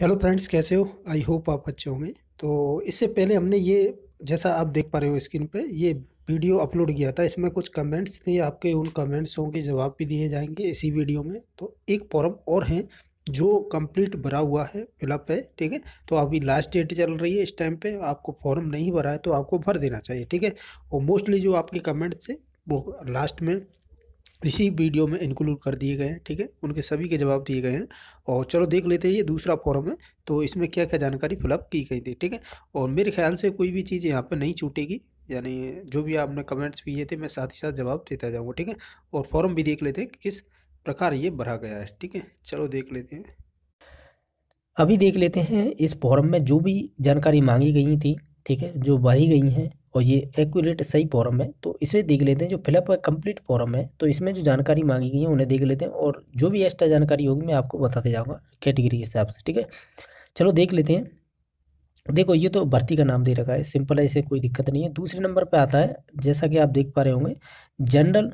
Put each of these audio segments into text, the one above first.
Hello friends कैसे हो I hope आप अच्छे होंगे तो इससे पहले हमने ये जैसा आप देख पा रहे हो स्क्रीन पे ये वीडियो अपलोड किया था इसमें कुछ कमेंट्स थे आपके उन कमेंट्सों के जवाब भी दिए जाएंगे इसी वीडियो में तो एक फॉरम और हैं जो कंप्लीट भरा हुआ है फिलअप है ठीक है तो अभी लास्ट डेट चल रही है इस टाइम पर आपको फॉर्म नहीं भरा है तो आपको भर देना चाहिए ठीक है और मोस्टली जो आपके कमेंट्स थे वो लास्ट में इसी वीडियो में इंक्लूड कर दिए गए हैं ठीक है उनके सभी के जवाब दिए गए हैं और चलो देख लेते हैं ये दूसरा फॉरम है तो इसमें क्या क्या जानकारी फिलअप की गई थी ठीक है और मेरे ख्याल से कोई भी चीज़ यहाँ पर नहीं छूटेगी यानी जो भी आपने कमेंट्स किए थे मैं साथ ही साथ जवाब देता जाऊँगा ठीक है और फॉरम भी देख लेते हैं कि किस प्रकार ये भरा गया है ठीक है चलो देख लेते हैं अभी देख लेते हैं इस फॉरम में जो भी जानकारी मांगी गई थी ठीक है जो भरी गई हैं और ये एक्यूरेट सही फॉरम है तो इसमें देख लेते हैं जो फिलअप कंप्लीट फॉरम है तो इसमें जो जानकारी मांगी गई है उन्हें देख लेते हैं और जो भी एक्स्ट्रा जानकारी होगी मैं आपको बताते जाऊँगा कैटेगरी के हिसाब से ठीक है चलो देख लेते हैं देखो ये तो भर्ती का नाम दे रखा है सिंपल है इसे कोई दिक्कत नहीं है दूसरे नंबर पर आता है जैसा कि आप देख पा रहे होंगे general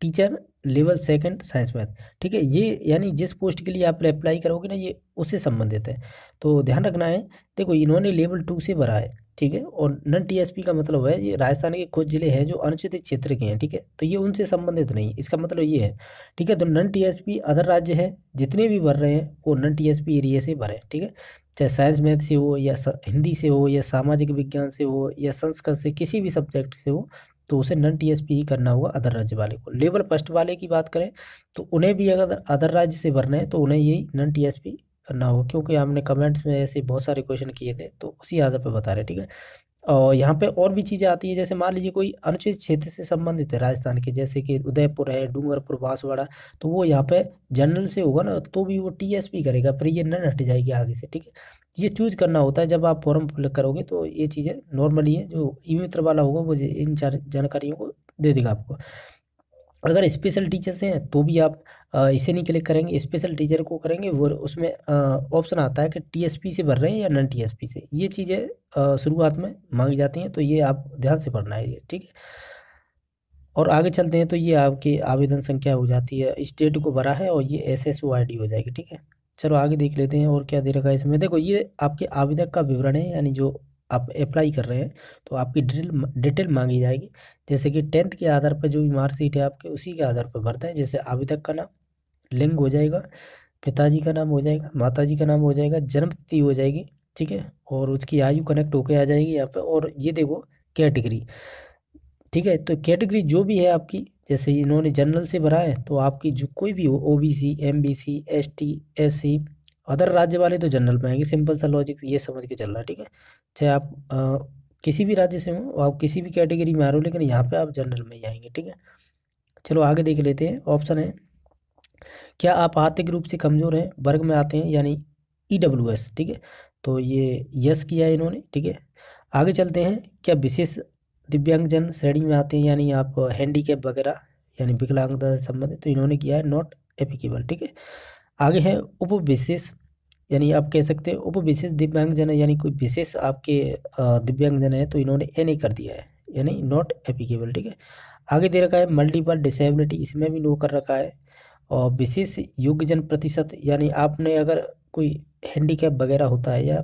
teacher level second science math ठीक है ये यानी जिस पोस्ट के लिए आप अप्लाई करोगे ना ये उससे संबंधित है तो ध्यान रखना है देखो इन्होंने लेवल टू से भरा है ठीक है और नन टीएसपी का मतलब है ये राजस्थान के कुछ ज़िले हैं जो अनुचित क्षेत्र के हैं ठीक है तो ये उनसे संबंधित नहीं इसका मतलब ये है ठीक है तो नन टीएसपी अदर राज्य है जितने भी भर रहे हैं वो नन टीएसपी एरिया से भरे ठीक है चाहे साइंस मैथ से हो या हिंदी से हो या सामाजिक विज्ञान से हो या संस्कृत से किसी भी सब्जेक्ट से हो तो उसे नन पी ही करना होगा अदर राज्य वाले को लेवल फर्स्ट वाले की बात करें तो उन्हें भी अगर अदर राज्य से भरना है तो उन्हें यही नन पी करना होगा क्योंकि हमने कमेंट्स में ऐसे बहुत सारे क्वेश्चन किए थे तो उसी आधार पर बता रहे ठीक है और यहाँ पे और भी चीज़ें आती है जैसे मान लीजिए कोई अनुचित क्षेत्र से संबंधित है राजस्थान के जैसे कि उदयपुर है डूंगरपुर बांसवाड़ा तो वो यहाँ पे जनरल से होगा ना तो भी वो टीएसपी करेगा फिर ये न हट जाएगी आगे से ठीक है ये चूज करना होता है जब आप फॉर्म फिल करोगे तो ये चीज़ें नॉर्मली है जो ई मित्र वाला होगा वो इन जानकारियों को दे देगा आपको अगर स्पेशल टीचर्स हैं तो भी आप इसे नहीं क्लिक करेंगे स्पेशल टीचर को करेंगे वो उसमें ऑप्शन आता है कि टीएसपी से भर रहे हैं या नॉन टीएसपी से ये चीज़ें शुरुआत में मांगी जाती हैं तो ये आप ध्यान से पढ़ना है ये ठीक है और आगे चलते हैं तो ये आपके आवेदन संख्या हो जाती है स्टेट को भरा है और ये एस एस हो जाएगी ठीक है चलो आगे देख लेते हैं और क्या दे रखा है इसमें देखो ये आपके आवेदक का विवरण है यानी जो आप अप्लाई कर रहे हैं तो आपकी डिटेल डिटेल मांगी जाएगी जैसे कि टेंथ के आधार पर जो भी मार्कशीट है आपके उसी के आधार पर भरते हैं जैसे आवेदक का नाम लिंग हो जाएगा पिताजी का नाम हो जाएगा माताजी का नाम हो जाएगा जन्म तिथि हो जाएगी ठीक है और उसकी आयु कनेक्ट होकर आ जाएगी यहाँ पर और ये देखो कैटेगरी ठीक है तो कैटेगरी जो भी है आपकी जैसे इन्होंने जनरल से भरा है तो आपकी जो कोई भी हो O B C M B C S T S C other राज्य वाले तो जनरल में आएंगे सिंपल सा लॉजिक ये समझ के चल रहा है ठीक है चाहे आप आ, किसी भी राज्य से हो आप किसी भी कैटेगरी में आ रहे हो लेकिन यहाँ पे आप जनरल में ही आएंगे ठीक है चलो आगे देख लेते हैं ऑप्शन है क्या आप आर्थिक रूप से कमज़ोर हैं वर्ग में आते हैं यानी ई डब्ल्यू एस ठीक है तो ये यस किया है इन्होंने ठीक है आगे चलते हैं क्या विशेष दिव्यांगजन श्रेणी में आते हैं यानी आप हैंडी वगैरह यानी विकलांगता से संबंधित तो इन्होंने किया है नॉट एप्लीकेबल ठीक है आगे है उप विशेष यानी आप कह सकते हैं उप विशेष दिव्यांगजन यानी कोई विशेष आपके दिव्यांगजन है तो इन्होंने ए नहीं कर दिया है यानी नॉट एप्लीकेबल ठीक है आगे दे रखा है मल्टीपल डिसेबिलिटी इसमें भी नो कर रखा है और विशेष योग्यजन प्रतिशत यानी आपने अगर कोई हैंडीकैप वगैरह होता है या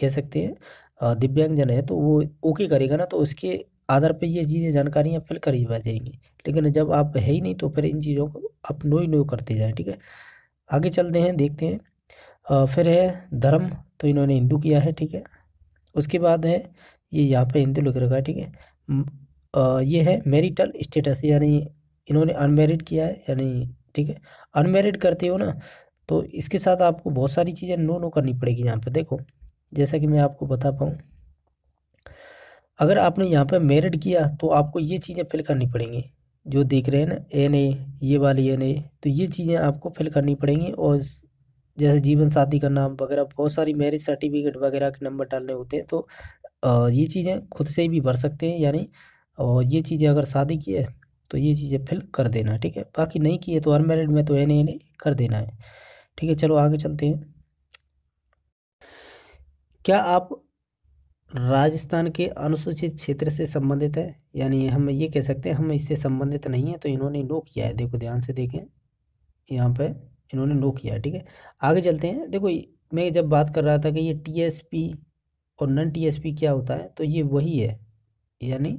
कह सकते हैं दिव्यांगजन है तो वो ओके करेगा ना तो उसके आधार पर ये चीज़ें जानकारियाँ फिल करी जाएंगी लेकिन जब आप है ही नहीं तो फिर इन चीज़ों को आप नो ही नो करते जाएँ ठीक है आगे चलते हैं देखते हैं आ, फिर है धर्म तो इन्होंने हिंदू किया है ठीक है उसके बाद है ये यहाँ पे हिंदू लिख रखा है ठीक है ये है मेरिटल स्टेटस यानी इन्होंने अनमेरिड किया है यानी ठीक है अनमेरिड करते हो ना तो इसके साथ आपको बहुत सारी चीज़ें नो नो करनी पड़ेगी यहाँ पे देखो जैसा कि मैं आपको बता पाऊँ अगर आपने यहाँ पे मेरिड किया तो आपको ये चीज़ें फिल करनी पड़ेंगी जो देख रहे हैं ना एन ए ये वाली एन ए तो ये चीज़ें आपको फिल करनी पड़ेंगी और जैसे जीवन साथी का नाम वगैरह बहुत सारी मैरिज सर्टिफिकेट वगैरह के नंबर डालने होते हैं तो ये चीज़ें खुद से भी भर सकते हैं यानी और ये चीज़ें अगर शादी की है तो ये चीज़ें फिल कर देना ठीक है बाकी नहीं की है तो अनमेरिड में तो एन एन कर देना है ठीक है चलो आगे चलते हैं क्या आप राजस्थान के अनुसूचित क्षेत्र से संबंधित है यानी हम ये कह सकते हैं हम इससे संबंधित नहीं है तो इन्होंने नो किया है देखो ध्यान से देखें यहाँ पर इन्होंने नो किया है ठीक है आगे चलते हैं देखो मैं जब बात कर रहा था कि ये टीएसपी और नन टीएसपी क्या होता है तो ये वही है यानी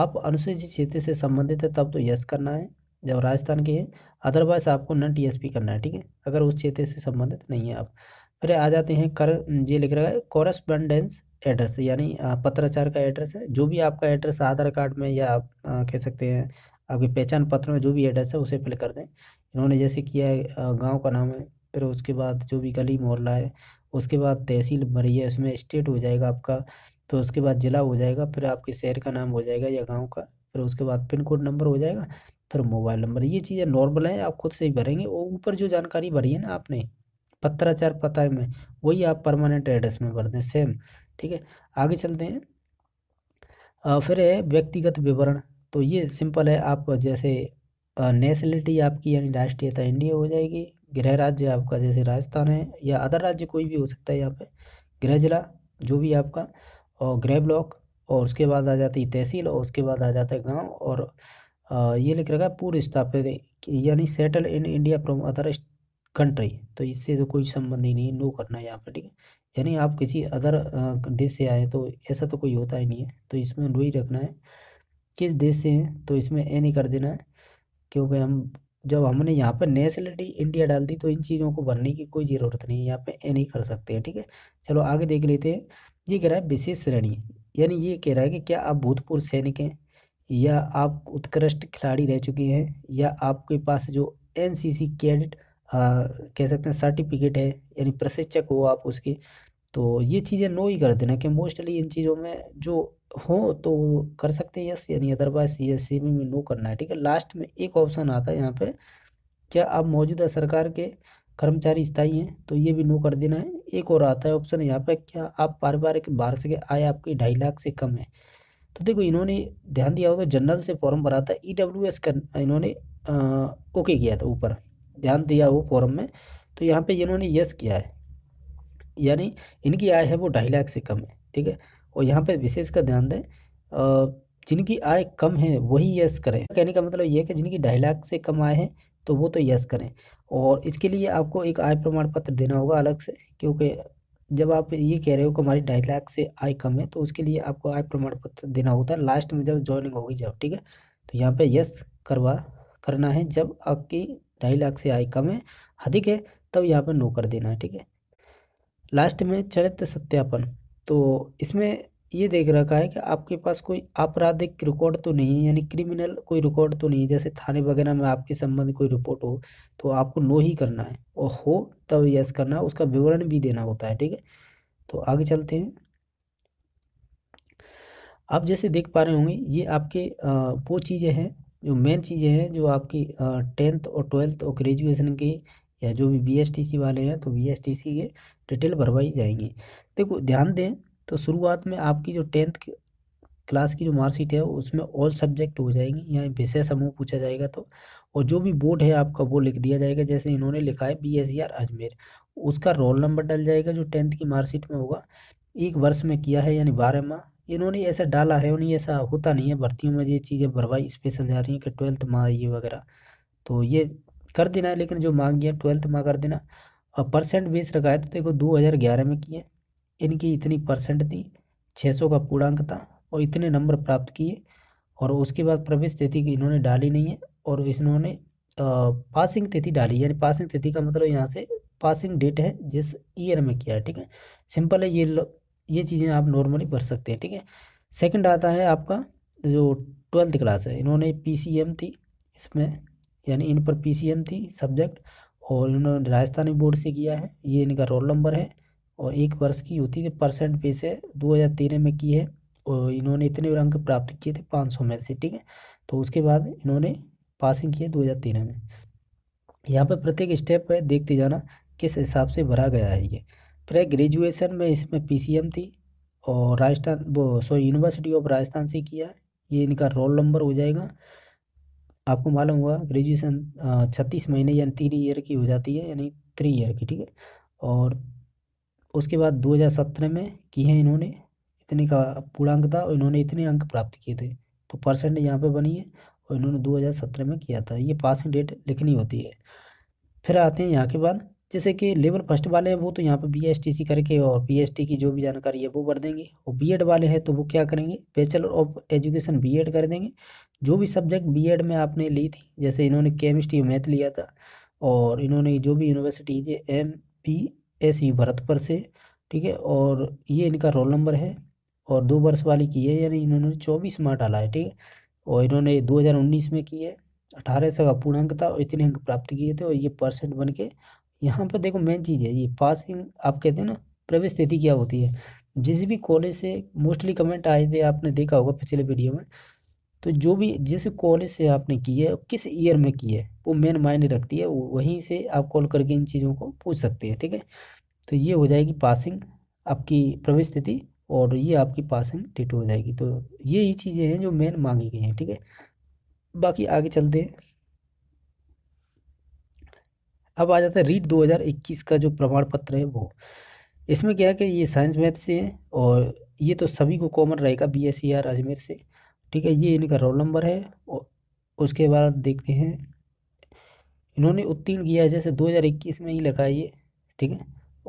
आप अनुसूचित क्षेत्र से संबंधित है तब तो यस करना है जब राजस्थान के हैं अदरवाइज आपको नन पी करना है ठीक है अगर उस क्षेत्र से संबंधित नहीं है आप फिर आ जाते हैं कर ये लिख रहा है कॉरस्पॉन्डेंस एड्रेस यानी पत्राचार का एड्रेस है जो भी आपका एड्रेस आधार कार्ड में या आप कह सकते हैं आपके पहचान पत्र में जो भी एड्रेस है उसे फिल कर दें इन्होंने जैसे किया है गाँव का नाम है फिर उसके बाद जो भी गली मोहल्ला है उसके बाद तहसील भरी है उसमें स्टेट हो जाएगा आपका तो उसके बाद ज़िला हो जाएगा फिर आपके शहर का नाम हो जाएगा या गाँव का फिर उसके बाद पिन कोड नंबर हो जाएगा फिर मोबाइल नंबर ये चीज़ें नॉर्मल हैं आप खुद से ही भरेंगे और ऊपर जो जानकारी भरी है ना आपने पत्राचार पता में वही आप परमानेंट एड्रेस में भर दें सेम ठीक है आगे चलते हैं फिर है व्यक्तिगत विवरण तो ये सिंपल है आप जैसे नेशनलिटी आपकी यानी राष्ट्रीयता इंडिया हो जाएगी गृह राज्य आपका जैसे राजस्थान है या अदर राज्य कोई भी हो सकता है यहाँ पे गृह जिला जो भी आपका और गृह ब्लॉक और उसके बाद आ जाती है तहसील और उसके बाद आ जाता है गांव और ये लिख रखा है पूर्व स्थापित यानी settle in India from other country तो इससे तो कोई संबंध ही नहीं है नो करना है यहाँ पर ठीक है यानी आप किसी अदर देश से आए तो ऐसा तो कोई होता ही नहीं है तो इसमें नो ही रखना है किस देश से हैं तो इसमें ए नहीं कर देना है क्योंकि हम जब हमने यहाँ पर नेशनलिटी इंडिया डाल दी तो इन चीज़ों को भरने की कोई ज़रूरत नहीं है यहाँ पर ए नहीं कर सकते हैं ठीक है चलो आगे देख लेते हैं ये कह रहा है विशेष श्रेणी यानी ये कह रहा है कि क्या आप भूतपूर्व सैनिक हैं या आप उत्कृष्ट खिलाड़ी रह चुके हैं या आपके पास जो एनसीसी कैडेट हाँ, कह सकते हैं सर्टिफिकेट है यानी प्रशिक्षक हो आप उसके तो ये चीज़ें नो ही कर देना कि मोस्टली इन चीज़ों में जो हो तो कर सकते हैं यस यानी अदरवाइज ये सेविंग में नो करना है ठीक है लास्ट में एक ऑप्शन आता है यहाँ पे क्या आप मौजूदा सरकार के कर्मचारी स्थायी हैं तो ये भी नो कर देना है एक और आता है ऑप्शन यहाँ पे क्या आप पारिवारिक से आय आपकी ढाई लाख से कम है तो देखो इन्होंने ध्यान दिया होगा जनरल से फॉर्म भरा था ई डब्ल्यू एस कर इन्होंने ओके किया था ऊपर ध्यान दिया हो फॉरम में तो यहाँ पे इन्होंने यस किया है यानी इनकी आय है वो ढाई लाख से कम है ठीक है और यहाँ पे विशेष का ध्यान दें जिनकी आय कम है वही यस करें कहने का मतलब ये है कि जिनकी ढाई लाख से कम आय है तो वो तो यस करें और इसके लिए आपको एक आय प्रमाण पत्र देना होगा अलग से क्योंकि जब आप ये कह रहे हो कि हमारी ढाई लाख से आय कम है तो उसके लिए आपको आय प्रमाण पत्र देना होता है लास्ट में जब ज्वाइनिंग होगी जब ठीक है तो यहाँ पे यस करवा करना है जब आपकी ढाई लाख से आय कम है अधिक है तब यहाँ पर नो कर देना है ठीक है लास्ट में चरित्र सत्यापन तो इसमें ये देख रखा है कि आपके पास कोई आपराधिक रिकॉर्ड तो नहीं है यानी क्रिमिनल कोई रिकॉर्ड तो नहीं है जैसे थाने वगैरह में आपके संबंध कोई रिपोर्ट हो तो आपको नो ही करना है और हो तब यस करना है उसका विवरण भी देना होता है ठीक है तो आगे चलते हैं आप जैसे देख पा रहे होंगे ये आपके वो चीज़ें हैं जो मेन चीज़ें हैं जो आपकी टेंथ और ट्वेल्थ और ग्रेजुएशन के या जो भी बीएसटीसी वाले हैं तो बीएसटीसी के डिटेल भरवाई जाएंगी देखो ध्यान दें तो शुरुआत में आपकी जो टेंथ क्लास की जो मार्कशीट है उसमें ऑल सब्जेक्ट हो जाएंगी या विषय समूह पूछा जाएगा तो और जो भी बोर्ड है आपका वो लिख दिया जाएगा जैसे इन्होंने लिखा है बी एस आर अजमेर उसका रोल नंबर डल जाएगा जो टेंथ की मार्कशीट में होगा एक वर्ष में किया है यानी बारह माह इन्होंने ऐसा डाला है उन्हें ऐसा होता नहीं है भर्तियों में ये चीज़ें भरवाई स्पेशल जा रही हैं कि ट्वेल्थ माँ ये वगैरह तो ये कर देना है लेकिन जो मांग है ट्वेल्थ माँ कर देना और परसेंट बेस रखा है तो देखो दो हज़ार ग्यारह में किए इनकी इतनी परसेंट थी छः सौ का पूर्णांक था और इतने नंबर प्राप्त किए और उसके बाद प्रवेश तिथि की इन्होंने डाली नहीं है और इन्होंने पासिंग तिथि डाली यानी पासिंग तिथि का मतलब यहाँ से पासिंग डेट है जिस ईयर में किया है ठीक है सिंपल है ये ये चीज़ें आप नॉर्मली भर सकते हैं ठीक है सेकंड आता है आपका जो ट्वेल्थ क्लास है इन्होंने पीसीएम थी इसमें यानी इन पर पीसीएम थी सब्जेक्ट और इन्होंने राजस्थानी बोर्ड से किया है ये इनका रोल नंबर है और एक वर्ष की होती है परसेंट पे से दो हज़ार तेरह में की है और इन्होंने इतने अंक प्राप्त किए थे पाँच सौ में से ठीक है तो उसके बाद इन्होंने पासिंग किए दो हज़ार तेरह में यहाँ पर प्रत्येक स्टेप पर देखते जाना किस हिसाब से भरा गया है ये मेरा ग्रेजुएशन में इसमें पीसीएम थी और राजस्थान वो सॉरी यूनिवर्सिटी ऑफ राजस्थान से किया है ये इनका रोल नंबर हो जाएगा आपको मालूम हुआ ग्रेजुएशन छत्तीस महीने यानी तीन ईयर की हो जाती है यानी थ्री ईयर की ठीक है और उसके बाद दो हज़ार सत्रह में किए हैं इन्होंने इतने का पूर्णांक था और इन्होंने इतने अंक प्राप्त किए थे तो परसेंट यहाँ पे बनी है और इन्होंने दो हज़ार सत्रह में किया था ये पासिंग डेट लिखनी होती है फिर आते हैं यहाँ के बाद जैसे कि लेवल फर्स्ट वाले हैं वो तो यहाँ पर बी एस टी सी करके और बी एस टी की जो भी जानकारी है वो भर देंगे और बी एड वाले हैं तो वो क्या करेंगे bachelor of education B Ed कर देंगे जो भी सब्जेक्ट बी एड में आपने ली थी जैसे इन्होंने केमिस्ट्री मैथ लिया था और इन्होंने जो भी यूनिवर्सिटीज है M P S U Bharatpur से ठीक है और ये इनका रोल नंबर है और दो वर्ष वाली की है यानी इन्होंने चौबीस मार्क डाला है ठीक है और इन्होंने दो हज़ार उन्नीस में की है अठारह सौ का पूर्णांक था और इतने अंक प्राप्त किए थे और ये परसेंट बन के यहाँ पर देखो मेन चीज़ है ये पासिंग आप कहते हैं ना प्रवेश तिथि क्या होती है जिस भी कॉलेज से मोस्टली कमेंट आए थे आपने देखा होगा पिछले वीडियो में तो जो भी जिस कॉलेज से आपने की है किस ईयर में की है वो मेन मायने रखती है वहीं से आप कॉल करके इन चीज़ों को पूछ सकते हैं ठीक है तो ये हो जाएगी पासिंग आपकी प्रवेश तिथि और ये आपकी पासिंग डेट हो जाएगी तो ये ही चीज़ें हैं जो मेन मांगी गई हैं ठीक है ठीके? बाकी आगे चलते हैं अब आ जाता है रीट 2021 का जो प्रमाण पत्र है वो इसमें क्या है कि ये साइंस मैथ से है और ये तो सभी को कॉमन रहेगा B S C R Ajmer से ठीक है ये इनका रोल नंबर है और उसके बाद देखते हैं इन्होंने उत्तीर्ण किया है जैसे 2021 में ही लगा ये ठीक है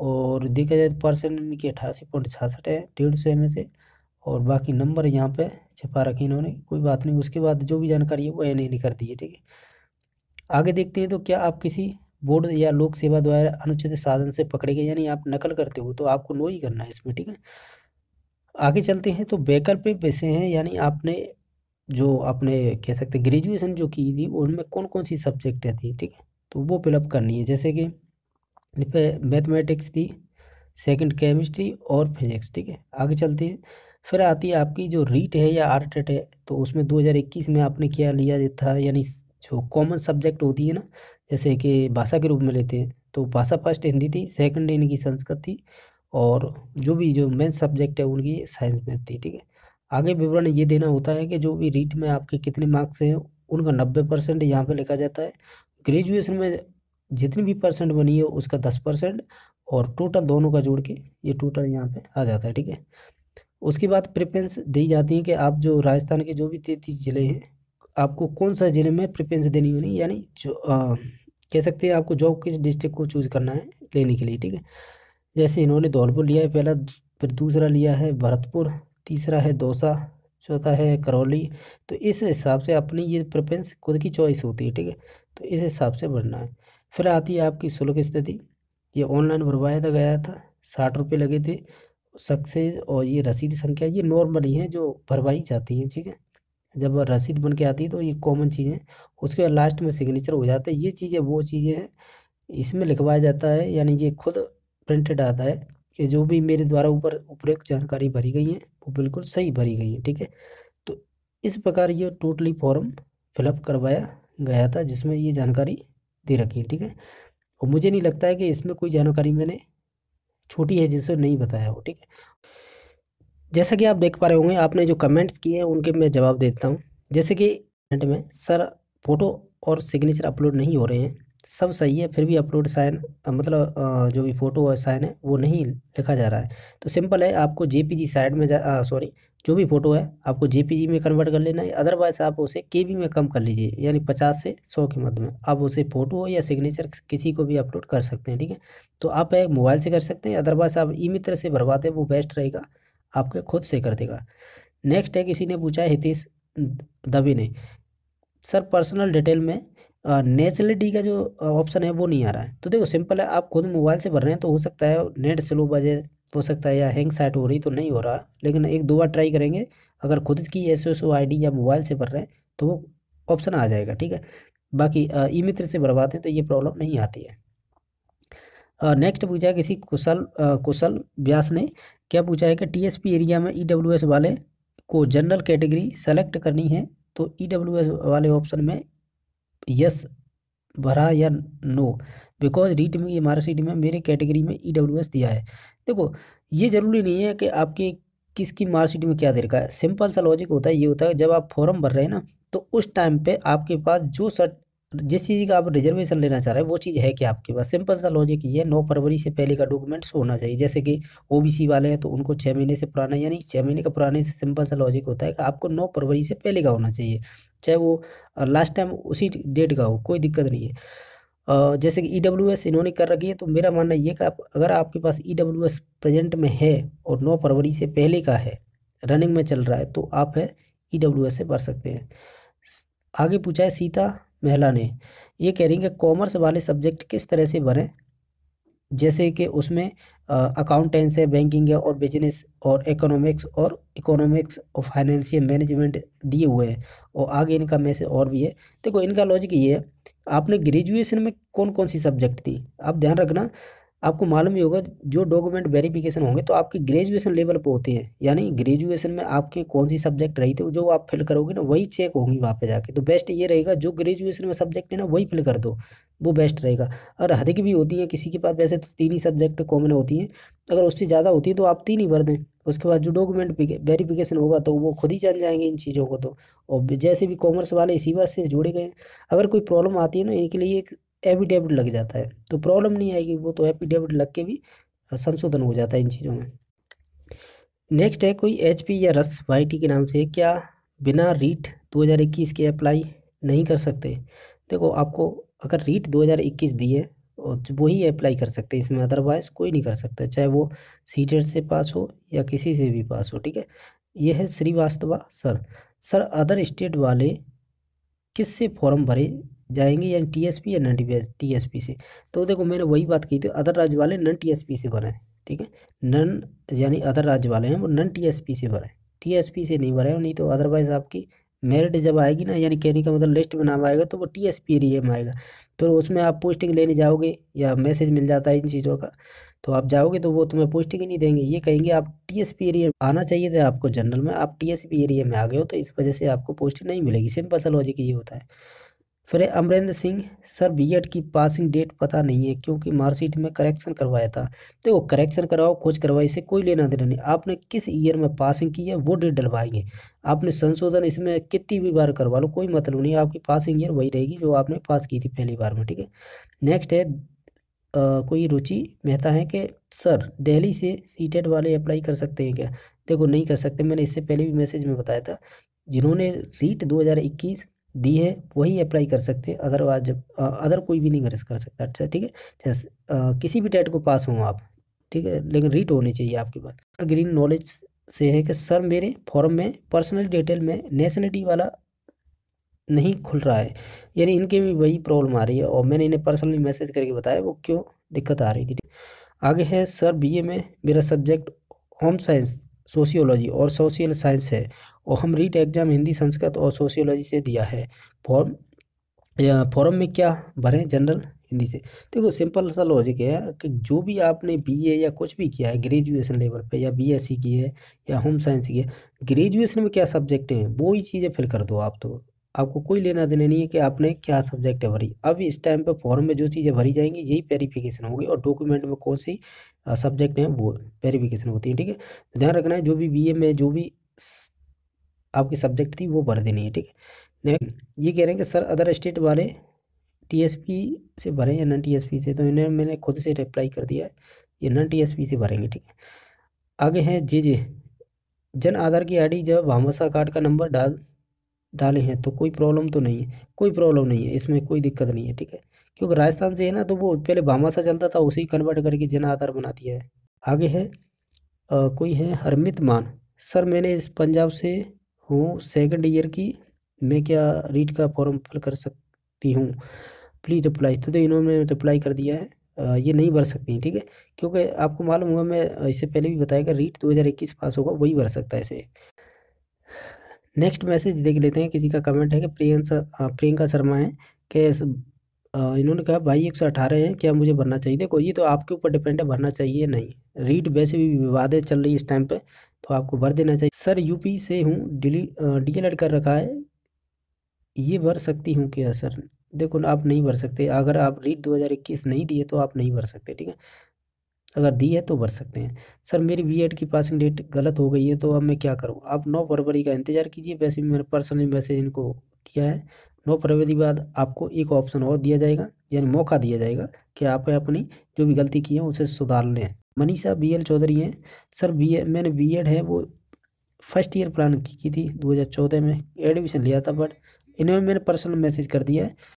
और देखा जाए तो परसेंट इनकी अठासी पॉइंट छियासठ है डेढ़ सौ में से और बाकी नंबर यहाँ पे छिपा रखे इन्होंने कोई बात नहीं उसके बाद जो भी जानकारी है वो एन ए कर दी है ठीक है आगे देखते हैं तो क्या आप किसी बोर्ड या लोक सेवा द्वारा अनुचित साधन से पकड़े गए यानी आप नकल करते हो तो आपको नो ही करना है इसमें ठीक है आगे चलते हैं तो वैकल्पिक विषय हैं यानी आपने जो आपने कह सकते ग्रेजुएशन जो की थी उनमें कौन कौन सी सब्जेक्ट थी ठीक है तो वो फिलअप करनी है जैसे कि मैथमेटिक्स थी सेकंड केमिस्ट्री और फिजिक्स ठीक है आगे चलते हैं फिर आती है आपकी जो रीट है या आर्टेट है तो उसमें 2021 में आपने क्या लिया था यानी जो कॉमन सब्जेक्ट होती है ना जैसे कि भाषा के रूप में लेते हैं तो भाषा फर्स्ट हिंदी थी सेकंड इनकी संस्कृत थी और जो भी जो मेन सब्जेक्ट है उनकी साइंस में थी ठीक है आगे विवरण ये देना होता है कि जो भी रीट में आपके कितने मार्क्स हैं उनका नब्बे परसेंट यहाँ पर लिखा जाता है ग्रेजुएशन में जितनी भी परसेंट बनी है उसका दस परसेंट और टोटल दोनों का जोड़ के ये टोटल यहाँ पर आ जाता है ठीक है उसके बाद प्रेफरेंस दी जाती है कि आप जो राजस्थान के जो भी तैतीस ज़िले हैं आपको कौन सा ज़िले में प्रिफ्रेंस देनी होनी यानी जो आ, कह सकते हैं आपको जॉब किस डिस्ट्रिक्ट को चूज़ करना है लेने के लिए ठीक है जैसे इन्होंने धौलपुर लिया है पहला फिर दूसरा लिया है भरतपुर तीसरा है दौसा चौथा है करौली तो इस हिसाब से अपनी ये प्रेफरेंस खुद की चॉइस होती है ठीक है तो इस हिसाब से बढ़ना है फिर आती है आपकी शुल्क स्थिति ये ऑनलाइन भरवाया था गया था साठ रुपये लगे थे सक्सेस और ये रसीद संख्या ये नॉर्मली हैं जो भरवाई जाती हैं ठीक है जब रसीद बन के आती है तो ये कॉमन चीज़ है उसके बाद लास्ट में सिग्नेचर हो जाता है ये चीज़ें वो चीज़ें हैं इसमें लिखवाया जाता है यानी ये खुद प्रिंटेड आता है कि जो भी मेरे द्वारा ऊपर उपरोक्त जानकारी भरी गई है वो बिल्कुल सही भरी गई है ठीक है तो इस प्रकार ये टोटली फॉर्म फिलअप करवाया गया था जिसमें ये जानकारी दे रखी है ठीक है और मुझे नहीं लगता है कि इसमें कोई जानकारी मैंने छोटी है जिसे नहीं बताया हो ठीक है जैसा कि आप देख पा रहे होंगे आपने जो कमेंट्स किए हैं उनके मैं जवाब देता हूँ जैसे कि कमेंट में सर फ़ोटो और सिग्नेचर अपलोड नहीं हो रहे हैं सब सही है फिर भी अपलोड साइन मतलब जो भी फ़ोटो और साइन है वो नहीं लिखा जा रहा है तो सिंपल है आपको जेपीजी साइड में सॉरी जो भी फ़ोटो है आपको जेपीजी में कन्वर्ट कर लेना है अदरवाइज आप उसे केबी में कम कर लीजिए यानी पचास से सौ के मध्य में आप उसे फ़ोटो या सिग्नेचर किसी को भी अपलोड कर सकते हैं ठीक है तो आप मोबाइल से कर सकते हैं अदरवाइज आप ई मित्र से भरवाते हैं वो बेस्ट रहेगा आपके खुद से कर देगा नेक्स्ट है किसी ने पूछा है हितेश दबे ने सर पर्सनल डिटेल में नेचुरलिटी का जो ऑप्शन है वो नहीं आ रहा है तो देखो सिंपल है आप खुद मोबाइल से भर रहे हैं तो हो सकता है नेट स्लो बजे हो सकता है या हैंग साइट हो रही तो नहीं हो रहा लेकिन एक दो बार ट्राई करेंगे अगर खुद की एस एस या मोबाइल से भर रहे हैं तो वो ऑप्शन आ जाएगा ठीक है बाकी ई मित्र से भरवाते हैं तो ये प्रॉब्लम नहीं आती है नेक्स्ट पूछा किसी कुशल कुशल व्यास ने क्या पूछा है कि टीएसपी एरिया में ईडब्ल्यूएस e वाले को जनरल कैटेगरी सेलेक्ट करनी है तो ईडब्ल्यूएस e वाले ऑप्शन में यस भरा या नो बिकॉज रीट में एम रीट में मेरे कैटेगरी में ई e दिया है देखो ये ज़रूरी नहीं है कि आपकी किसकी मार्कशीट में क्या दे रखा है सिंपल सा लॉजिक होता है ये होता है जब आप फॉर्म भर रहे हैं ना तो उस टाइम पे आपके पास जो सर्ट जिस चीज़ का आप रिजर्वेशन लेना चाह रहे हैं वो चीज़ है कि आपके पास सिंपल सा लॉजिक ये है नौ फरवरी से पहले का डॉक्यूमेंट्स होना चाहिए जैसे कि ओबीसी वाले हैं तो उनको छः महीने से पुराना यानी छः महीने का पुराने से सिंपल सा लॉजिक होता है कि आपको नौ फरवरी से पहले का होना चाहिए चाहे वो लास्ट टाइम उसी डेट का हो कोई दिक्कत नहीं है जैसे कि ई e इन्होंने कर रखी है तो मेरा मानना ये कि आप अगर आपके पास ई e प्रेजेंट में है और नौ फरवरी से पहले का है रनिंग में चल रहा है तो आप है ई e से भर सकते हैं आगे पूछा है सीता महिला ने ये कह रही कि कॉमर्स वाले सब्जेक्ट किस तरह से बने जैसे कि उसमें अकाउंटेंस है बैंकिंग है और बिजनेस और इकोनॉमिक्स और इकोनॉमिक्स और फाइनेंशियल मैनेजमेंट दिए हुए हैं और आगे इनका मैसेज और भी है देखो इनका लॉजिक ये है आपने ग्रेजुएशन में कौन कौन सी सब्जेक्ट थी आप ध्यान रखना आपको मालूम ही होगा जो डॉक्यूमेंट वेरिफिकेशन होंगे तो आपके ग्रेजुएशन लेवल पर होते हैं यानी ग्रेजुएशन में आपके कौन सी सब्जेक्ट रही थे जो आप फिल करोगे ना वही चेक होंगी वहाँ पे जाके तो बेस्ट ये रहेगा जो ग्रेजुएशन में सब्जेक्ट है ना वही फिल कर दो वो बेस्ट रहेगा और अधिक भी होती है किसी के पास वैसे तो तीन ही सब्जेक्ट कॉमन होती हैं अगर उससे ज़्यादा होती है तो आप तीन ही भर दें उसके बाद जो डॉक्यूमेंट वेरिफिकेशन होगा तो वो खुद ही जान जाएंगे इन चीज़ों को तो और जैसे भी कॉमर्स वाले इसी बार से जुड़े गए अगर कोई प्रॉब्लम आती है ना इनके लिए एक एफिडेविट लग जाता है तो प्रॉब्लम नहीं आएगी वो तो एफिडेविट लग के भी संशोधन हो जाता है इन चीज़ों में नेक्स्ट है कोई एच या रस वाई के नाम से क्या बिना रीट 2021 के अप्लाई नहीं कर सकते देखो आपको अगर रीट 2021 दी है और वही अप्लाई कर सकते हैं इसमें अदरवाइज़ कोई नहीं कर सकता चाहे वो सीटेट से पास हो या किसी से भी पास हो ठीक है ये है Srivastava sir sir other state वाले किससे फॉर्म भरे जाएंगे यानी टी एस पी या नन टी एस पी से तो देखो मैंने वही बात की थी अदर राज्य वाले नन टी एस पी से भरे ठीक है नन यानी अदर राज्य वाले हैं वो नन टी एस पी से भरे टी एस पी से नहीं भरे नहीं तो अदरवाइज़ आपकी मेरिट जब आएगी ना यानी कहने का मतलब लिस्ट में नाम आएगा तो वो टी एस पी एरिए में आएगा तो उसमें आप पोस्टिंग लेने जाओगे या मैसेज मिल जाता है इन चीज़ों का तो आप जाओगे तो वो तुम्हें पोस्टिंग ही नहीं देंगे ये कहेंगे आप टी एस पी एरिया आना चाहिए था आपको जनरल में आप टी एस पी एरिया में आ गए हो तो इस वजह से आपको पोस्टिंग नहीं मिलेगी सिंपल सा लॉजिक ये होता है फिर अमरेंद्र सिंह सर बीएड की पासिंग डेट पता नहीं है क्योंकि मार्कशीट में करेक्शन करवाया था देखो करेक्शन कराओ खोज करवाई से कोई लेना देना नहीं आपने किस ईयर में पासिंग की है वो डेट डलवाएंगे आपने संशोधन इसमें कितनी भी बार करवा लो कोई मतलब नहीं आपकी पासिंग ईयर वही रहेगी जो आपने पास की थी पहली बार में ठीक है नेक्स्ट है आ, कोई रुचि मेहता है कि सर दिल्ली से सीटेड वाले अप्लाई कर सकते हैं क्या देखो नहीं कर सकते मैंने इससे पहले भी मैसेज में बताया था जिन्होंने सीट इक्कीस दी है वही अप्लाई कर सकते हैं अदरवाइज अदर कोई भी नहीं कर सकता अच्छा ठीक है जैसे किसी भी टेट को पास हों आप ठीक है लेकिन रीट होनी चाहिए आपके पास ग्रीन नॉलेज से है कि सर मेरे फॉर्म में पर्सनल डिटेल में नेशनलिटी वाला नहीं खुल रहा है यानी इनके भी वही प्रॉब्लम आ रही है और मैंने इन्हें पर्सनली मैसेज करके बताया वो क्यों दिक्कत आ रही थी आगे है सर बीए में मेरा सब्जेक्ट होम साइंस सोशियोलॉजी और सोशल साइंस है और हम रीट एग्ज़ाम हिंदी संस्कृत और सोशियोलॉजी से दिया है फॉर्म फॉर्म में क्या भरें जनरल हिंदी से देखो सिंपल सा लॉजिक है कि जो भी आपने बीए या कुछ भी किया है ग्रेजुएशन लेवल पे या बीएससी की है या होम साइंस की है ग्रेजुएशन में क्या सब्जेक्ट हैं वो ही चीज़ें फिल कर दो आप तो आपको कोई लेना देना नहीं है कि आपने क्या सब्जेक्ट है भरी अब इस टाइम पे फॉर्म में जो चीज़ें भरी जाएंगी यही वेरीफिकेशन होगी और डॉक्यूमेंट में कौन सी सब्जेक्ट हैं वो वेरीफिकेशन होती है ठीक है तो ध्यान रखना है जो भी बी में जो भी आपकी सब्जेक्ट थी वो भर देनी है ठीक है ये कह रहे हैं कि सर अदर स्टेट वाले टी से भरें या नन टीएसपी से तो इन्हें मैंने खुद से रिप्लाई कर दिया है ये नन टीएसपी से भरेंगे ठीक है आगे हैं जी जी जन आधार की आईडी जब भामसा कार्ड का नंबर डाल डाले हैं तो कोई प्रॉब्लम तो नहीं है कोई प्रॉब्लम नहीं है इसमें कोई दिक्कत नहीं है ठीक है क्योंकि राजस्थान से है ना तो वो पहले सा चलता था उसी कन्वर्ट करके जना आधार बना दिया है आगे है आ, कोई है हरमित मान सर मैंने इस पंजाब से हूँ सेकंड ईयर की मैं क्या रीट का फॉर्म फिल कर सकती हूँ प्लीज़ अप्लाई तो, तो इन्होंने रिप्लाई कर दिया है आ, ये नहीं भर सकती ठीक है क्योंकि आपको मालूम होगा मैं इससे पहले भी बताया कि रीट 2021 पास होगा वही भर सकता है इसे नेक्स्ट मैसेज देख लेते हैं किसी का कमेंट है कि प्रियंका प्रियंका शर्मा है कि इन्होंने कहा भाई एक सौ अठारह है क्या मुझे भरना चाहिए देखो ये तो आपके ऊपर डिपेंड है भरना चाहिए नहीं रीट वैसे भी विवादें चल रही है इस टाइम पे तो आपको भर देना चाहिए सर यूपी से हूँ डिली एल कर रखा है ये भर सकती हूँ क्या सर देखो आप नहीं भर सकते अगर आप रीट 2021 नहीं दिए तो आप नहीं भर सकते ठीक है अगर दी है तो भर सकते हैं सर मेरी बीएड की पासिंग डेट गलत हो गई है तो अब मैं क्या करूँ आप नौ फरवरी का इंतज़ार कीजिए वैसे भी मैंने पर्सनली मैसेज इनको किया है नौ फरवरी बाद आपको एक ऑप्शन और दिया जाएगा यानी मौका दिया जाएगा कि आप अपनी जो भी गलती की है उसे सुधार लें मनीषा बी एल चौधरी हैं सर बी मैंने बी एड है वो फर्स्ट ईयर प्लान की, की थी 2014 में एडमिशन लिया था बट इन्होंने मैंने पर्सनल मैसेज कर दिया है